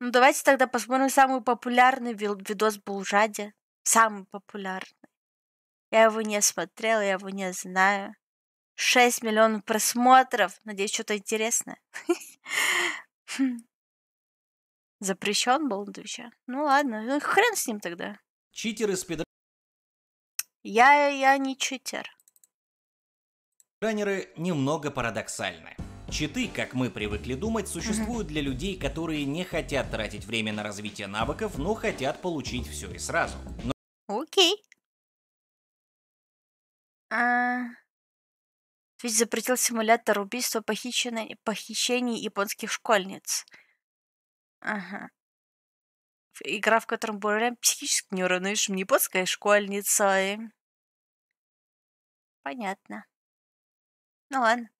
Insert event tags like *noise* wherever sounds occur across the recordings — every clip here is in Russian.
Ну, давайте тогда посмотрим самый популярный видос был Самый популярный. Я его не смотрела, я его не знаю. 6 миллионов просмотров. Надеюсь, что-то интересное. *laughs* Запрещен был на Твиче. Ну ладно, ну хрен с ним тогда. Читер Читеры спидра... Я, я не читер. Раннеры немного парадоксальны. Читы, как мы привыкли думать, существуют для людей, которые не хотят тратить время на развитие навыков, но хотят получить все и сразу. Но... Окей. А... Ведь запретил симулятор убийства похищенной... похищений японских школьниц. Ага. Игра, в которой более психически неуравновешенная японская школьница. Понятно. Ну ладно.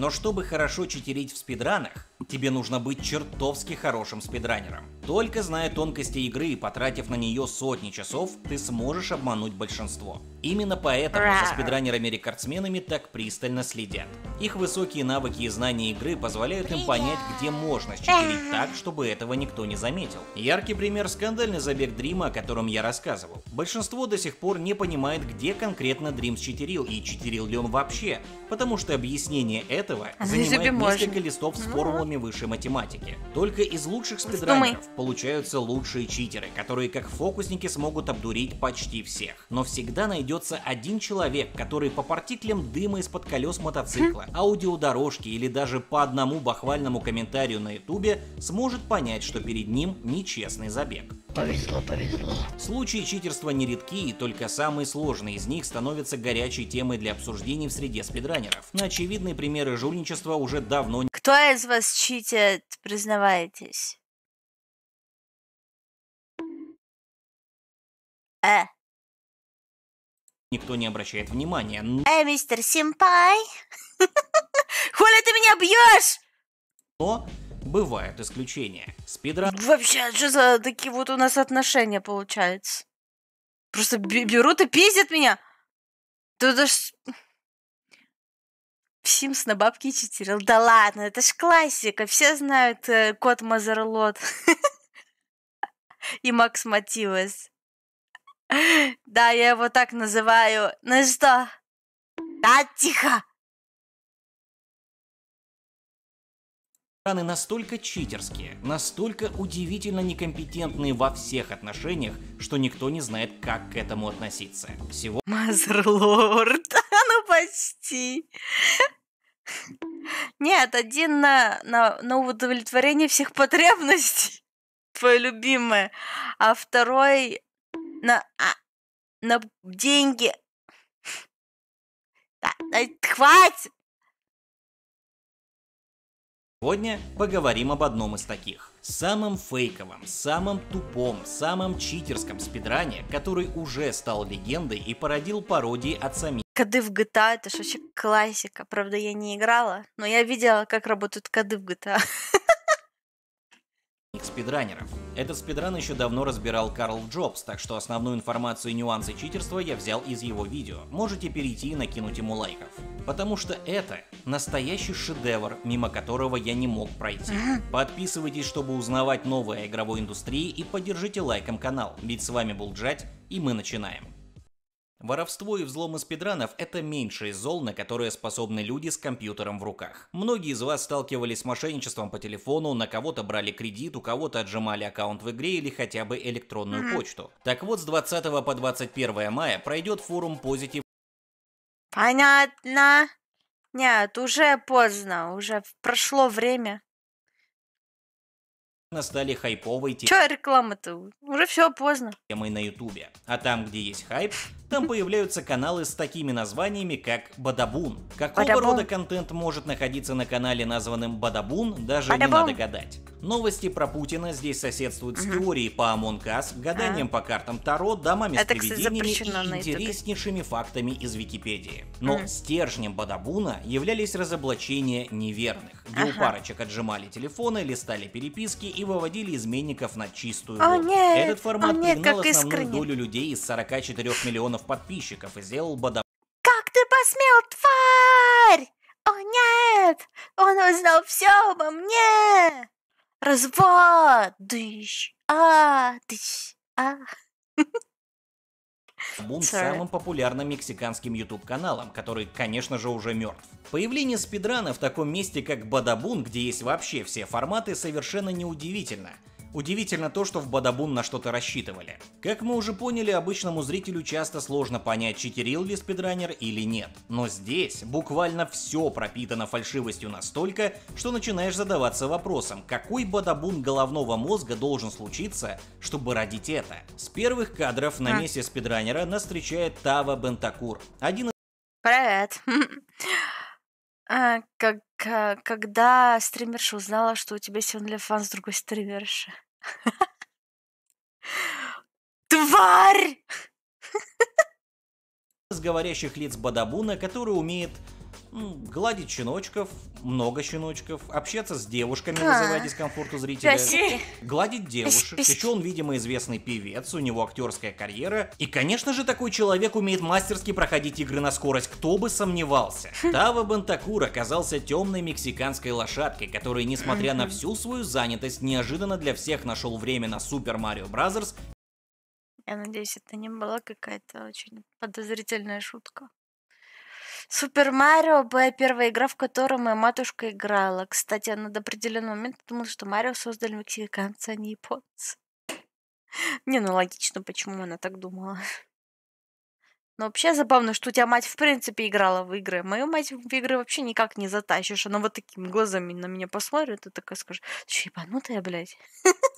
Но чтобы хорошо читерить в спидранах, Тебе нужно быть чертовски хорошим спидранером. Только зная тонкости игры и потратив на нее сотни часов, ты сможешь обмануть большинство. Именно поэтому за спидранерами-рекордсменами так пристально следят. Их высокие навыки и знания игры позволяют им понять, где можно счетверить так, чтобы этого никто не заметил. Яркий пример – скандальный забег Дрима, о котором я рассказывал. Большинство до сих пор не понимает, где конкретно Дрим счетерил и читерил ли он вообще, потому что объяснение этого занимает несколько листов с форума форме высшей математики. Только из лучших спидранеров получаются лучшие читеры, которые как фокусники смогут обдурить почти всех. Но всегда найдется один человек, который по партиклям дыма из-под колес мотоцикла, хм. аудиодорожки или даже по одному бахвальному комментарию на ютубе сможет понять, что перед ним нечестный забег. Повезло, повезло. Случаи читерства нередки, и только самые сложные из них становятся горячей темой для обсуждений в среде спидранеров. Очевидные примеры жульничества уже давно кто из вас читает, признавайтесь? Э. Никто не обращает внимания. Э, мистер Симпай! *laughs* Хули ты меня бьешь? Но бывают исключения. Спидра... Вообще, а что за такие вот у нас отношения получаются? Просто берут и пиздят меня. Ты даже... Симс на бабки читерил. Да ладно, это ж классика. Все знают э, кот Мазерлот *laughs* и Макс Мативес. *laughs* Да, я его так называю. Ну что? Да, тихо! Страны настолько читерские, настолько удивительно некомпетентные во всех отношениях, что никто не знает, как к этому относиться. Всего... Мазерлорд, *laughs* а ну почти. Нет, один на, на, на удовлетворение всех потребностей, *laughs* твое любимое, а второй на, а, на деньги. Да, да, хватит! Сегодня поговорим об одном из таких. Самом фейковом, самом тупом, самом читерском спидране, который уже стал легендой и породил пародии от самих коды в GTA а это же вообще классика. Правда, я не играла, но я видела, как работают коды в GTA. А. Спидранеров. Этот спидран еще давно разбирал Карл Джобс, так что основную информацию и нюансы читерства я взял из его видео. Можете перейти и накинуть ему лайков. Потому что это настоящий шедевр, мимо которого я не мог пройти. Подписывайтесь, чтобы узнавать новое о игровой индустрии и поддержите лайком канал. Ведь с вами был Джать, и мы начинаем. Воровство и взломы спидранов – педранов – это меньшее зол, на которое способны люди с компьютером в руках. Многие из вас сталкивались с мошенничеством по телефону, на кого-то брали кредит, у кого-то отжимали аккаунт в игре или хотя бы электронную почту. Так вот, с 20 по 21 мая пройдет форум «Позитив». Понятно. Нет, уже поздно, уже прошло время. Настали хайповые темой. Че реклама-то? Уже все поздно. Темой на ютубе. А там, где есть хайп, там появляются каналы с такими названиями, как Бадабун. Какого Бадабун. рода контент может находиться на канале, названном Бадабун, даже Бадабун. не надо гадать. Новости про Путина здесь соседствуют с теорией по амонкас, гаданием а. по картам Таро, домами Это, с привидениями и интереснейшими фактами из Википедии. Но а. стержнем Бадабуна являлись разоблачения неверных, где ага. у парочек отжимали телефоны, листали переписки и выводили изменников на чистую воду. Этот формат о, нет, пригнал основную искренне. долю людей из 44 миллионов миллионов подписчиков и сделал бодо... Как ты посмел, тварь! О нет! Он узнал все обо мне! Развод! Дыщ! А, дыщ! А. Бун самым популярным мексиканским YouTube-каналом, который, конечно же, уже мертв. Появление спидрана в таком месте, как Бадабун, где есть вообще все форматы, совершенно неудивительно. Удивительно то, что в Бадабун на что-то рассчитывали. Как мы уже поняли, обычному зрителю часто сложно понять, читерил ли спидранер или нет. Но здесь буквально все пропитано фальшивостью настолько, что начинаешь задаваться вопросом, какой Бадабун головного мозга должен случиться, чтобы родить это. С первых кадров на месте спидранера нас встречает Тава Бентакур, один из Привет. *laughs* А, как, а, когда стримерша узнала, что у тебя есть OnlyFans с другой стримерши. Тварь! С говорящих лиц Бадабуна, который умеет гладить щеночков, много щеночков, общаться с девушками, а -а -а. вызывая дискомфорт у зрителя, Прости. гладить девушек. Еще он, видимо, известный певец, у него актерская карьера. И, конечно же, такой человек умеет мастерски проходить игры на скорость, кто бы сомневался. Хм. Тава Бантакур оказался темной мексиканской лошадкой, которая, несмотря на всю свою занятость, неожиданно для всех нашел время на Супер Марио Бразерс я надеюсь, это не была какая-то очень подозрительная шутка. Супер Марио была первая игра, в которой моя матушка играла. Кстати, она до определенного момента думала, что Марио создали мексиканцы, а не японцы. *laughs* Не, ну логично, почему она так думала. *laughs* Но вообще забавно, что у тебя мать в принципе играла в игры. Мою мать в игры вообще никак не затащишь. Она вот такими глазами на меня посмотрит и такая скажет, что ебанутая, блядь. *laughs*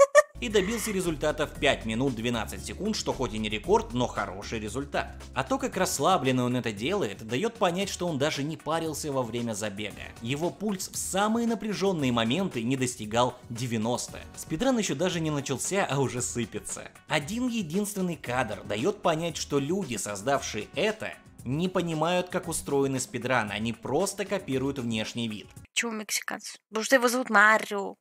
и добился результата в 5 минут 12 секунд, что хоть и не рекорд, но хороший результат. А то, как расслабленно он это делает, дает понять, что он даже не парился во время забега. Его пульс в самые напряженные моменты не достигал 90. Спидран еще даже не начался, а уже сыпется. Один единственный кадр дает понять, что люди, создавшие это, не понимают, как устроены спидраны, они просто копируют внешний вид. Чего мексиканцы? Потому что его зовут Марио.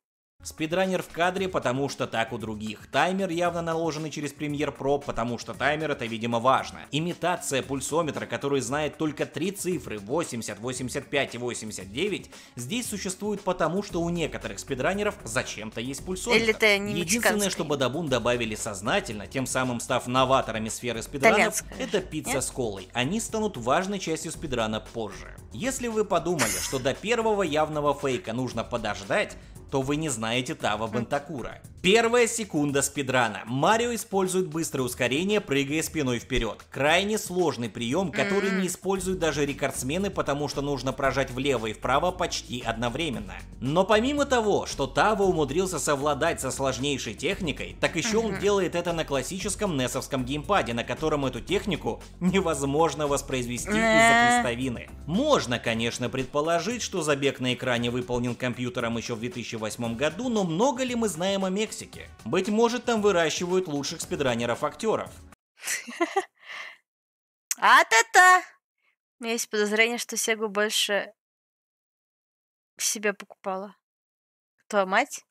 Спидранер в кадре, потому что так у других. Таймер явно наложенный через Premiere Pro, потому что таймер это, видимо, важно. Имитация пульсометра, который знает только три цифры 80, 85 и 89, здесь существует потому, что у некоторых спидранеров зачем-то есть пульсометр. Или это не Единственное, что Бадабун добавили сознательно, тем самым став новаторами сферы спидранов, Итальянская. это пицца Нет? с колой. Они станут важной частью спидрана позже. Если вы подумали, что до первого явного фейка нужно подождать, то вы не знаете Тава Бентакура. Первая секунда спидрана. Марио использует быстрое ускорение, прыгая спиной вперед. Крайне сложный прием, который не используют даже рекордсмены, потому что нужно прожать влево и вправо почти одновременно. Но помимо того, что Таво умудрился совладать со сложнейшей техникой, так еще он делает это на классическом несовском геймпаде, на котором эту технику невозможно воспроизвести из-за э. крестовины. Можно, конечно, предположить, что забег на экране выполнен компьютером еще в 2008 году, но много ли мы знаем о Мексике? Мексике. Быть может, там выращивают лучших спидранеров-актеров. *laughs* А-та-та! У меня есть подозрение, что Сегу больше себя покупала. Кто мать?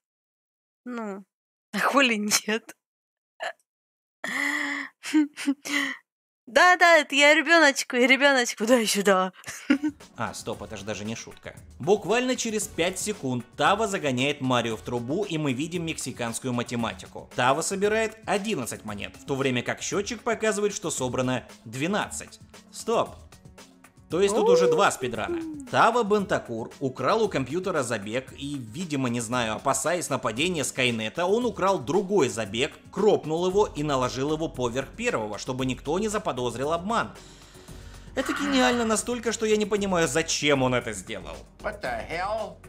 Ну, *laughs* а хули нет? *laughs* Да, да, это я ребеночку, и ребеночку, дай сюда. А, стоп, это же даже не шутка. Буквально через 5 секунд Тава загоняет Марио в трубу, и мы видим мексиканскую математику. Тава собирает 11 монет, в то время как счетчик показывает, что собрано 12. Стоп, то есть тут уже два спидрана. Тава Бентакур украл у компьютера забег и, видимо, не знаю, опасаясь нападения Скайнета, он украл другой забег, кропнул его и наложил его поверх первого, чтобы никто не заподозрил обман. Это гениально настолько, что я не понимаю, зачем он это сделал.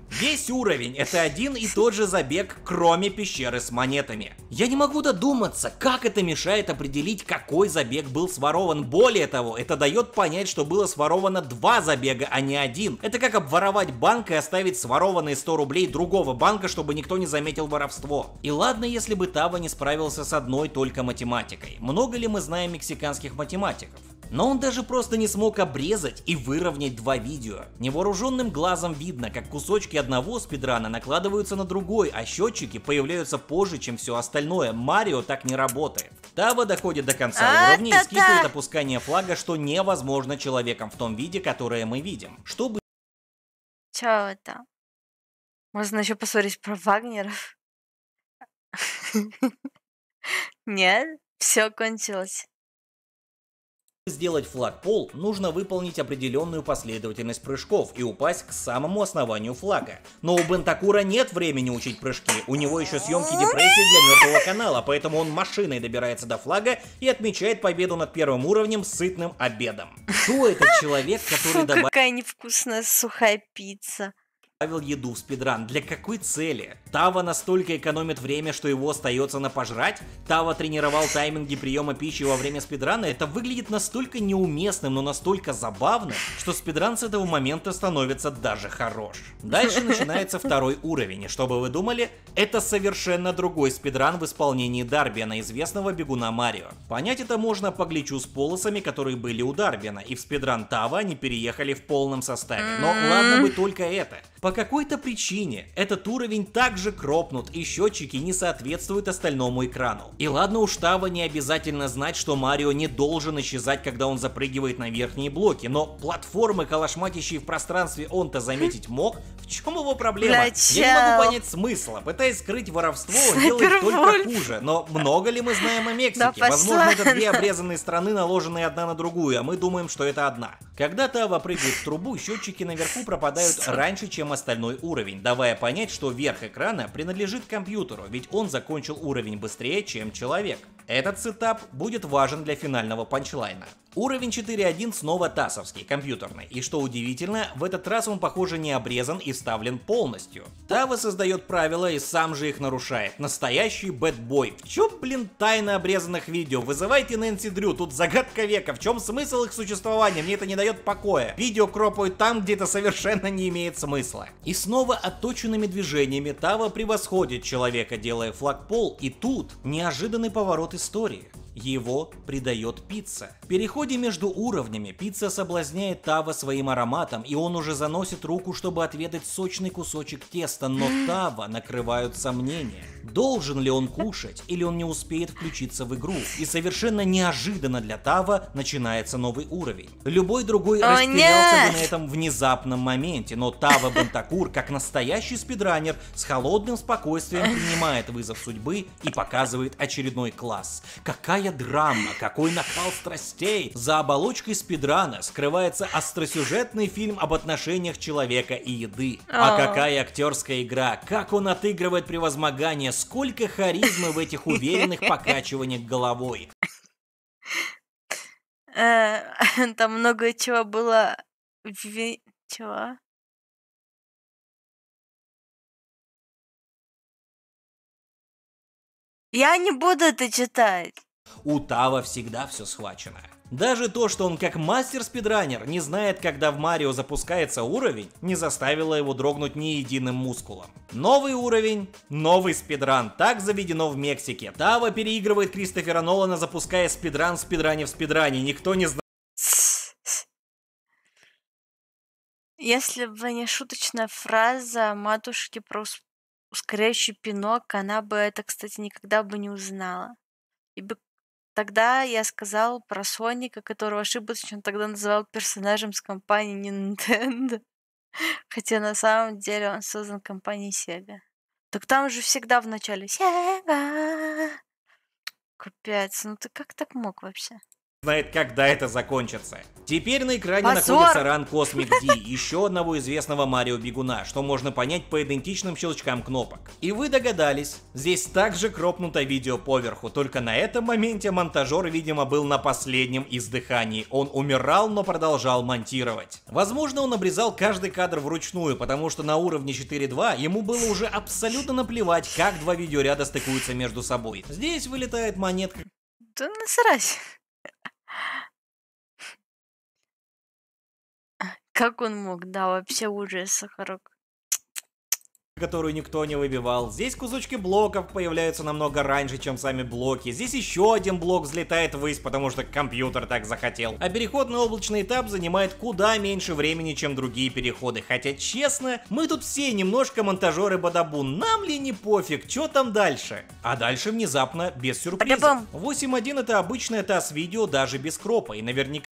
Весь уровень — это один и тот же забег, кроме пещеры с монетами. Я не могу додуматься, как это мешает определить, какой забег был сворован. Более того, это дает понять, что было своровано два забега, а не один. Это как обворовать банк и оставить сворованные 100 рублей другого банка, чтобы никто не заметил воровство. И ладно, если бы Тава не справился с одной только математикой. Много ли мы знаем мексиканских математиков? но он даже просто не смог обрезать и выровнять два видео. Невооруженным глазом видно, как кусочки одного спидрана накладываются на другой, а счетчики появляются позже, чем все остальное. Марио так не работает. Тава доходит до конца а уровня и скидывает опускание флага, что невозможно человеком в том виде, которое мы видим. Чтобы... Чё это? Можно еще поссорить про Вагнеров? *laughs* Нет, все кончилось сделать флагпол, нужно выполнить определенную последовательность прыжков и упасть к самому основанию флага. Но у Бентакура нет времени учить прыжки, у него еще съемки депрессии для мертвого канала, поэтому он машиной добирается до флага и отмечает победу над первым уровнем сытным обедом. Кто этот человек, который добавил... какая невкусная сухая пицца добавил еду в спидран? Для какой цели? Тава настолько экономит время, что его остается на пожрать? Тава тренировал тайминги приема пищи во время спидрана? Это выглядит настолько неуместным, но настолько забавно, что спидран с этого момента становится даже хорош. Дальше *laughs* начинается второй уровень, и что бы вы думали, это совершенно другой спидран в исполнении Дарбиана, известного бегуна Марио. Понять это можно по гличу с полосами, которые были у Дарбина, и в спидран Тава они переехали в полном составе. Но м-м. ладно бы только это. По какой-то причине этот уровень также также кропнут, и счетчики не соответствуют остальному экрану. И ладно у Тава не обязательно знать, что Марио не должен исчезать, когда он запрыгивает на верхние блоки, но платформы, калашматящие в пространстве, он-то заметить мог. В чем его проблема? Бля, Я не могу понять смысла. Пытаясь скрыть воровство, он делает только хуже. Но много ли мы знаем о Мексике? Да Возможно, это две обрезанные страны, наложенные одна на другую, а мы думаем, что это одна. Когда Тава прыгает в трубу, счетчики наверху пропадают раньше, чем остальной уровень, давая понять, что верх экрана экрана принадлежит компьютеру, ведь он закончил уровень быстрее, чем человек. Этот сетап будет важен для финального панчлайна. Уровень 4.1 снова тасовский, компьютерный, и что удивительно, в этот раз он, похоже, не обрезан и вставлен полностью. Тава создает правила и сам же их нарушает. Настоящий бэтбой. В чем, блин, тайна обрезанных видео? Вызывайте Нэнси Дрю, тут загадка века. В чем смысл их существования? Мне это не дает покоя. Видео кропают там, где это совершенно не имеет смысла. И снова отточенными движениями Тава превосходит человека, делая флаг пол, и тут неожиданный поворот от истории. Его придает пицца. В переходе между уровнями пицца соблазняет Тава своим ароматом, и он уже заносит руку, чтобы отведать сочный кусочек теста, но *gasps* Тава накрывают сомнения. Должен ли он кушать, или он не успеет включиться в игру? И совершенно неожиданно для Тава начинается новый уровень. Любой другой О, растерялся нет! бы на этом внезапном моменте, но Тава *laughs* Бантакур, как настоящий спидранер, с холодным спокойствием принимает вызов судьбы и показывает очередной класс. Какая какая драма, какой накал страстей. За оболочкой спидрана скрывается остросюжетный фильм об отношениях человека и еды. А, а какая актерская игра, как он отыгрывает превозмогание, сколько харизмы в этих уверенных покачиваниях головой. Э, *laughs* там много чего было... Чего? Я не буду это читать. У Тава всегда все схвачено. Даже то, что он как мастер-спидранер не знает, когда в Марио запускается уровень, не заставило его дрогнуть ни единым мускулом. Новый уровень, новый спидран. Так заведено в Мексике. Тава переигрывает Кристофера Нолана, запуская спидран в спидране в спидране. Никто не знает. Если бы не шуточная фраза матушки про ускоряющий пинок, она бы это, кстати, никогда бы не узнала. Ибо Тогда я сказал про Соника, которого ошибочно тогда называл персонажем с компании Nintendo. *laughs* Хотя на самом деле он создан компанией Sega. Так там же всегда в начале Sega. Капец, ну ты как так мог вообще? знает, когда это закончится. Теперь на экране Позор! находится ран Cosmic D, еще одного известного Марио Бегуна, что можно понять по идентичным щелчкам кнопок. И вы догадались, здесь также кропнуто видео поверху, только на этом моменте монтажер, видимо, был на последнем издыхании. Он умирал, но продолжал монтировать. Возможно, он обрезал каждый кадр вручную, потому что на уровне 4.2 ему было уже абсолютно наплевать, как два видеоряда стыкуются между собой. Здесь вылетает монетка. Да насрать. А, как он мог? Да, вообще ужас, Сахарок которую никто не выбивал. Здесь кусочки блоков появляются намного раньше, чем сами блоки. Здесь еще один блок взлетает ввысь, потому что компьютер так захотел. А переход на облачный этап занимает куда меньше времени, чем другие переходы. Хотя, честно, мы тут все немножко монтажеры Бадабун. Нам ли не пофиг, что там дальше? А дальше внезапно, без сюрпризов. 8.1 это обычное TAS-видео даже без кропа, и наверняка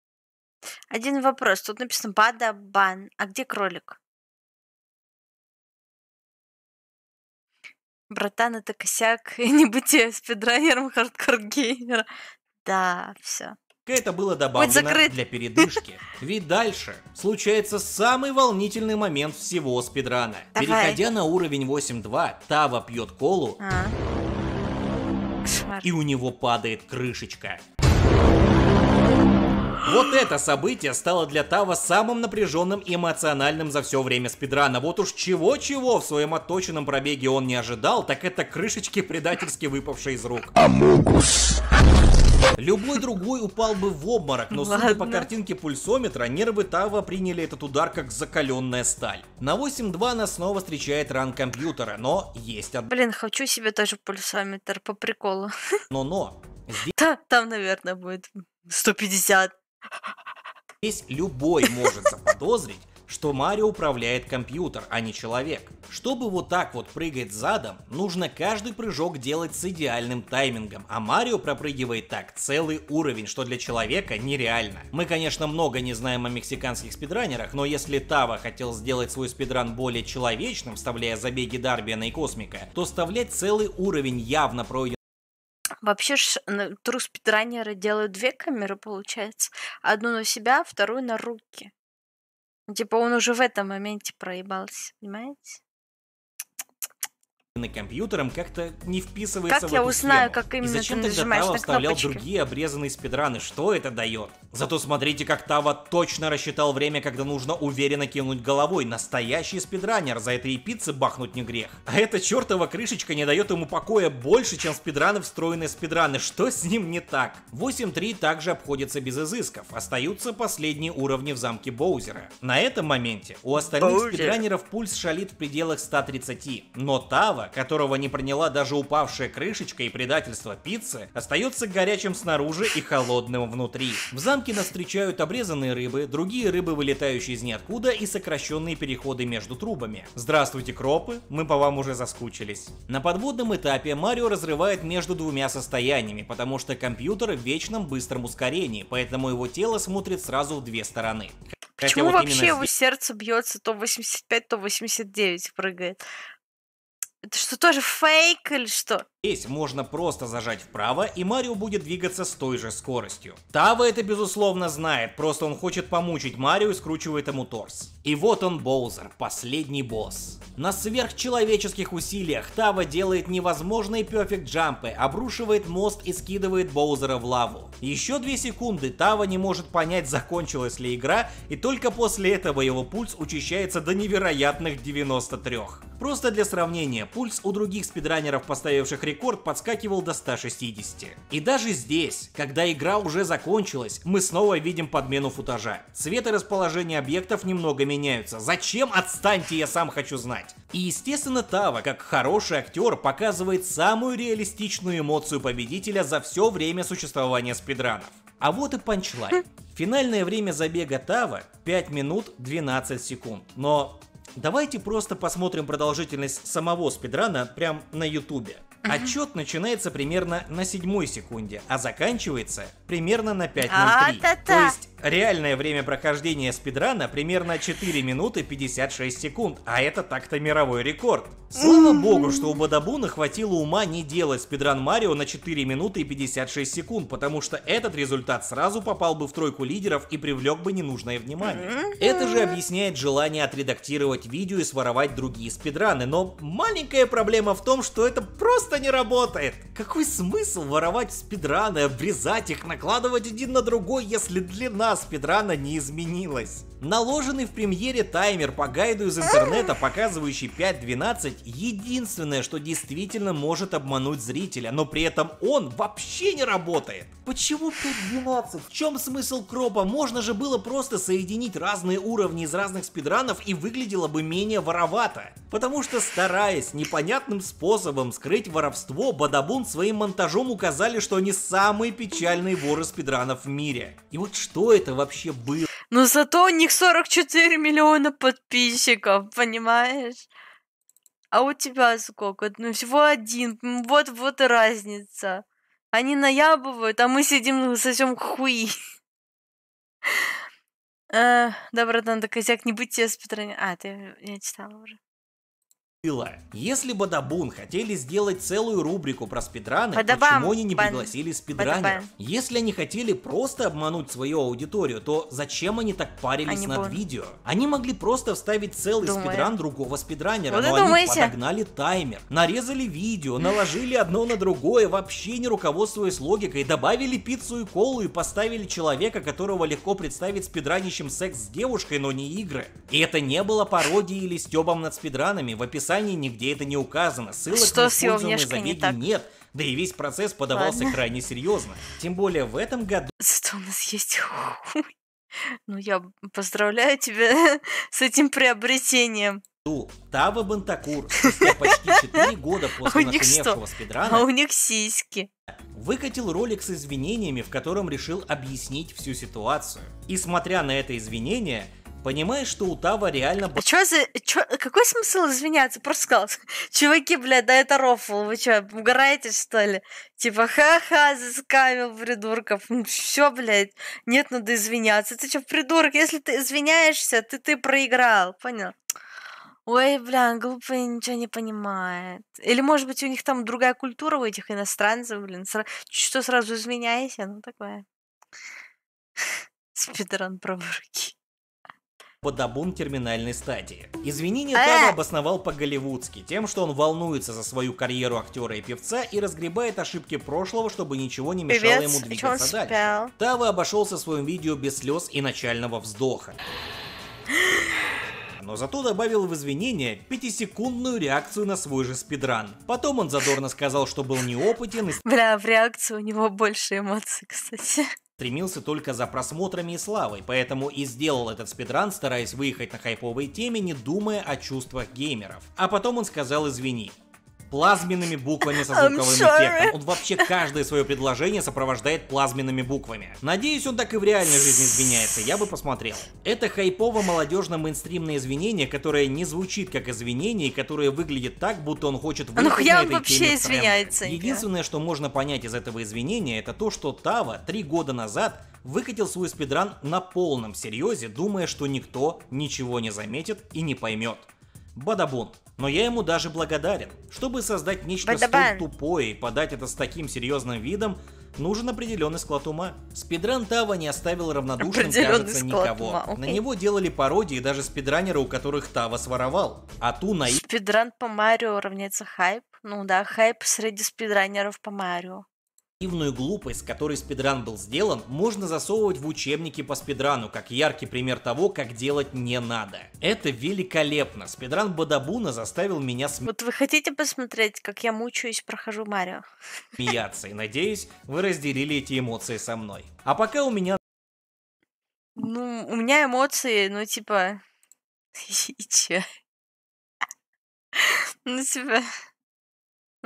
один вопрос. Тут написано Бадабан. А где кролик? Братан, это косяк *laughs* не бытие спидранером хардкор-геймера. Да, все. Это было добавлено для передышки. Ведь дальше случается самый волнительный момент всего спидрана. Давай. Переходя на уровень 8.2, Тава пьет колу, а. и у него падает крышечка. Вот это событие стало для Тава самым напряженным и эмоциональным за все время спидрана. Вот уж чего-чего в своем отточенном пробеге он не ожидал, так это крышечки предательски выпавшие из рук. Амогус. Любой другой упал бы в обморок, но судя по картинке пульсометра, нервы Тава приняли этот удар как закаленная сталь. На 8.2 нас снова встречает ран компьютера, но есть одна... Блин, хочу себе тоже пульсометр, по приколу. Но-но. Здесь... *laughs* Там, наверное, будет 150. Здесь любой может заподозрить, что Марио управляет компьютер, а не человек. Чтобы вот так вот прыгать задом, нужно каждый прыжок делать с идеальным таймингом, а Марио пропрыгивает так целый уровень, что для человека нереально. Мы, конечно, много не знаем о мексиканских спидранерах, но если Тава хотел сделать свой спидран более человечным, вставляя забеги Дарбиана и Космика, то вставлять целый уровень явно пройден Вообще ж трус спидранеры делают две камеры, получается. Одну на себя, вторую на руки. Типа он уже в этом моменте проебался, понимаете? на компьютером как-то не вписывается как в эту я узнаю, схему. как именно И зачем ты тогда Тайло вставлял другие обрезанные спидраны? Что это дает? Зато смотрите, как Тава точно рассчитал время, когда нужно уверенно кинуть головой. Настоящий спидранер, за это и пиццы бахнуть не грех. А эта чертова крышечка не дает ему покоя больше, чем спидраны встроенные спидраны. Что с ним не так? 8-3 также обходится без изысков. Остаются последние уровни в замке Боузера. На этом моменте у остальных Боузер. спидранеров пульс шалит в пределах 130. Но Тава, которого не приняла даже упавшая крышечка и предательство пиццы, остается горячим снаружи и холодным внутри. В замке Танки нас встречают обрезанные рыбы, другие рыбы, вылетающие из ниоткуда и сокращенные переходы между трубами. Здравствуйте, кропы, мы по вам уже соскучились. На подводном этапе Марио разрывает между двумя состояниями, потому что компьютер в вечном быстром ускорении, поэтому его тело смотрит сразу в две стороны. Почему вот вообще здесь... его сердце бьется то 85, то 89 прыгает? Это что, тоже фейк или что? Здесь можно просто зажать вправо, и Марио будет двигаться с той же скоростью. Тава это безусловно знает, просто он хочет помучить Марио и скручивает ему торс. И вот он Боузер, последний босс. На сверхчеловеческих усилиях Тава делает невозможные перфект джампы, обрушивает мост и скидывает Боузера в лаву. Еще две секунды Тава не может понять, закончилась ли игра, и только после этого его пульс учащается до невероятных 93. Просто для сравнения, пульс у других спидранеров, поставивших рекорд подскакивал до 160. И даже здесь, когда игра уже закончилась, мы снова видим подмену футажа. Цвет и расположение объектов немного меняются. Зачем? Отстаньте, я сам хочу знать. И естественно Тава, как хороший актер, показывает самую реалистичную эмоцию победителя за все время существования спидранов. А вот и панчлайн. Финальное время забега Тава 5 минут 12 секунд. Но давайте просто посмотрим продолжительность самого спидрана прям на ютубе. Отчет начинается примерно на седьмой секунде, а заканчивается примерно на 5.03. А, та То есть Реальное время прохождения спидрана примерно 4 минуты 56 секунд, а это так-то мировой рекорд. Слава богу, что у Бадабуна хватило ума не делать спидран Марио на 4 минуты и 56 секунд, потому что этот результат сразу попал бы в тройку лидеров и привлек бы ненужное внимание. Это же объясняет желание отредактировать видео и своровать другие спидраны, но маленькая проблема в том, что это просто не работает. Какой смысл воровать спидраны, обрезать их, накладывать один на другой, если длина спидрана не изменилась. Наложенный в премьере таймер по гайду из интернета, показывающий 5.12, единственное, что действительно может обмануть зрителя, но при этом он вообще не работает. Почему 5.12? В чем смысл кропа? Можно же было просто соединить разные уровни из разных спидранов и выглядело бы менее воровато. Потому что стараясь непонятным способом скрыть воровство, Бадабун своим монтажом указали, что они самые печальные воры спидранов в мире. И вот что это вообще было? Но зато не них 44 миллиона подписчиков, понимаешь? А у тебя сколько? Ну, всего один. Вот, вот и разница. Они наябывают, а мы сидим ну, сосем хуи. *laughs* Э, Добротан, на козяк, не будьте с Петра... А, ты я читала уже было. Если бы Дабун хотели сделать целую рубрику про спидраны, Бадабам, почему они не бан, пригласили спидранеров? Бадабам. Если они хотели просто обмануть свою аудиторию, то зачем они так парились они над бун. видео? Они могли просто вставить целый Думаю. спидран другого спидранера, вот но они думаете. подогнали таймер, нарезали видео, наложили одно на другое, вообще не руководствуясь логикой, добавили пиццу и колу и поставили человека, которого легко представить спидранищем секс с девушкой, но не игры. И это не было пародией или стебом над спидранами в описании описании нигде это не указано, ссылок Что на используемые заметки не нет, да и весь процесс подавался Ладно. крайне серьезно. Тем более в этом году... что у нас есть хуй. Ну, я поздравляю тебя *laughs* с этим приобретением. Тава Бантакур, спустя почти 4 года *laughs* а после а спидрана... А у них сиськи. Выкатил ролик с извинениями, в котором решил объяснить всю ситуацию. И смотря на это извинение, понимаешь, что у Тава реально... А чё за... Чё... Какой смысл извиняться? Просто сказал, *laughs* чуваки, блядь, да это рофл, вы чё, угораете, что ли? Типа, ха-ха, заскамил придурков. Все, блядь, нет, надо извиняться. Ты чё, придурок, если ты извиняешься, ты, ты проиграл, понял? Ой, бля, глупые ничего не понимает. Или, может быть, у них там другая культура у этих иностранцев, блин. Сра... Что сразу изменяйся? Ну, такое. *laughs* Спидран про руки подобун терминальной стадии. Извинение э! Тава обосновал по-голливудски, тем, что он волнуется за свою карьеру актера и певца и разгребает ошибки прошлого, чтобы ничего не мешало Привет, ему двигаться дальше. Тава обошелся в своем видео без слез и начального вздоха но зато добавил в извинения пятисекундную реакцию на свой же спидран. Потом он задорно сказал, что был неопытен и... Бля, в реакцию у него больше эмоций, кстати стремился только за просмотрами и славой, поэтому и сделал этот спидран, стараясь выехать на хайповой теме, не думая о чувствах геймеров. А потом он сказал «извини» плазменными буквами со *laughs* звуковым эффектом. Он вообще каждое свое предложение сопровождает плазменными буквами. Надеюсь, он так и в реальной жизни извиняется, я бы посмотрел. Это хайпово молодежное мейнстримное извинение, которое не звучит как извинение и которое выглядит так, будто он хочет выйти ну, на этой вообще теме извиняется. Единственное, что можно понять из этого извинения, это то, что Тава три года назад выкатил свой спидран на полном серьезе, думая, что никто ничего не заметит и не поймет. Бадабон. Но я ему даже благодарен. Чтобы создать нечто Бадабан. столь тупое и подать это с таким серьезным видом, нужен определенный склад ума. Спидран Тава не оставил равнодушным, кажется, никого. На него делали пародии даже спидранеры, у которых Тава своровал. А ту на... Спидран по Марио равняется хайп. Ну да, хайп среди спидранеров по Марио. Дивную глупость, которой спидран был сделан, можно засовывать в учебники по спидрану, как яркий пример того, как делать не надо. Это великолепно. Спидран Бадабуна заставил меня смеяться. Вот вы хотите посмотреть, как я мучаюсь, прохожу Марио? *laughs* Смеяться, и надеюсь, вы разделили эти эмоции со мной. А пока у меня... Ну, у меня эмоции, ну, типа... *laughs* И чё? *laughs* Ну, типа...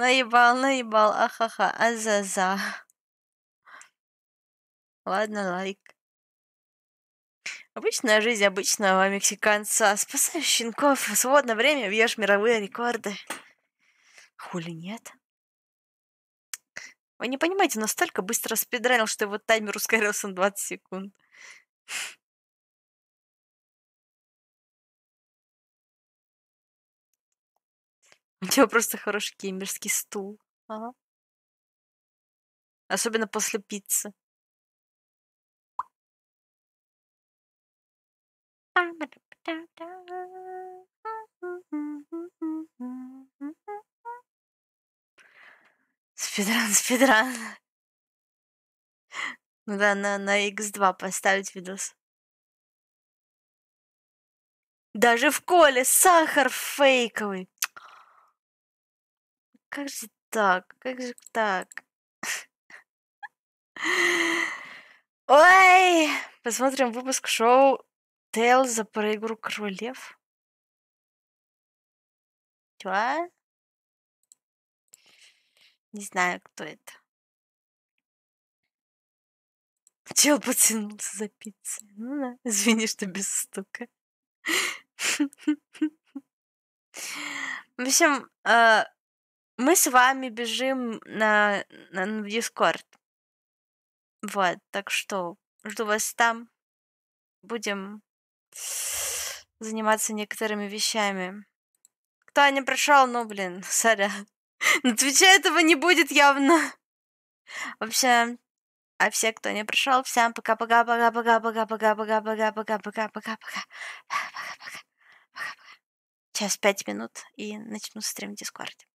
Наебал, наебал, ахаха, азаза. Ладно, лайк. Обычная жизнь обычного мексиканца. Спасаю щенков, в свободное время бьешь мировые рекорды. Хули нет? Вы не понимаете, настолько быстро спидранил, что его таймер ускорился на 20 секунд. У тебя просто хороший геймерский стул. Ага. Особенно после пиццы. Спидран, спидран. Ну да, на, на X2 поставить видос. Даже в коле сахар фейковый. Как же так? Как же так? *laughs* Ой! Посмотрим выпуск шоу Tales про игру королев. Чего? Не знаю, кто это. Чел потянулся за пиццей. Ну да, извини, что без стука. *laughs* В общем, э, мы с вами бежим на, на, на Discord. Вот, так что жду вас там. Будем заниматься некоторыми вещами. Кто не прошел, ну, блин, *laughs* сорян. На Твиче этого не будет явно. *laughs* Вообще, а все, кто не пришел, всем пока-пока-пока-пока-пока-пока-пока-пока-пока-пока-пока-пока-пока-пока. Сейчас пять минут и начну стрим в Дискорде.